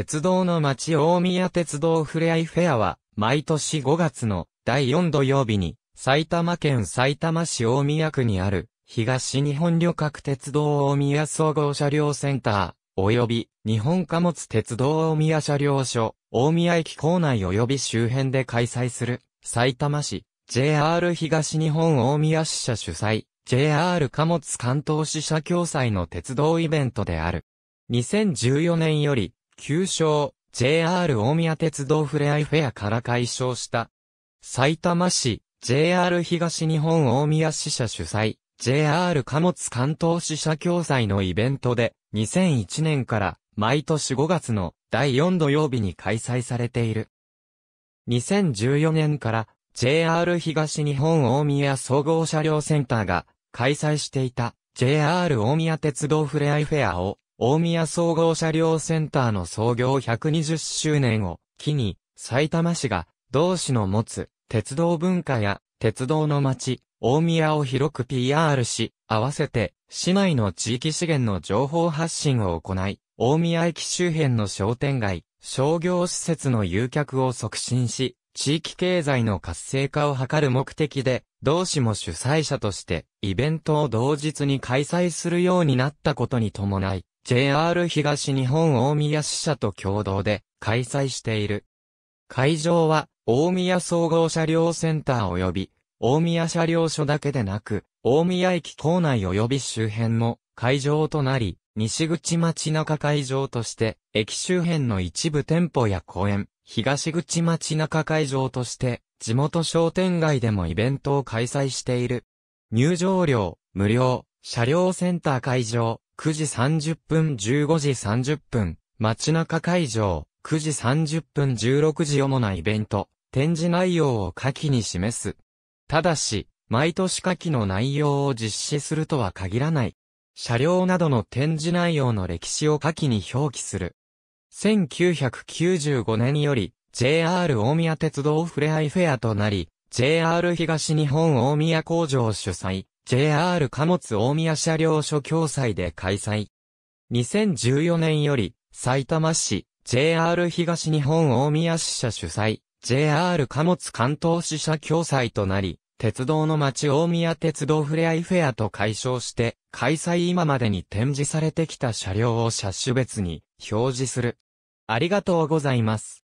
鉄道の街大宮鉄道ふれあいフェアは、毎年5月の第4土曜日に、埼玉県埼玉市大宮区にある、東日本旅客鉄道大宮総合車両センター、及び日本貨物鉄道大宮車両所、大宮駅構内及び周辺で開催する、埼玉市、JR 東日本大宮支社主催、JR 貨物関東支社共催の鉄道イベントである。2014年より、旧称 JR 大宮鉄道ふれあいフェアから解消した。埼玉市 JR 東日本大宮支社主催 JR 貨物関東支社共催のイベントで2001年から毎年5月の第4土曜日に開催されている。2014年から JR 東日本大宮総合車両センターが開催していた JR 大宮鉄道ふれあいフェアを大宮総合車両センターの創業120周年を機に、埼玉市が同市の持つ鉄道文化や鉄道の街、大宮を広く PR し、合わせて市内の地域資源の情報発信を行い、大宮駅周辺の商店街、商業施設の誘客を促進し、地域経済の活性化を図る目的で、同市も主催者として、イベントを同日に開催するようになったことに伴い、JR 東日本大宮支社と共同で開催している。会場は大宮総合車両センター及び大宮車両所だけでなく、大宮駅構内及び周辺も会場となり、西口町中会場として、駅周辺の一部店舗や公園、東口町中会場として、地元商店街でもイベントを開催している。入場料、無料、車両センター会場、9時30分15時30分、街中会場、9時30分16時主なイベント、展示内容を下記に示す。ただし、毎年下記の内容を実施するとは限らない。車両などの展示内容の歴史を下記に表記する。1995年より、JR 大宮鉄道ふれあいフェアとなり、JR 東日本大宮工場主催、JR 貨物大宮車両所共催で開催。2014年より、埼玉市、JR 東日本大宮支社主催、JR 貨物関東支社共催となり、鉄道の街大宮鉄道ふれあいフェアと解消して、開催今までに展示されてきた車両を車種別に表示する。ありがとうございます。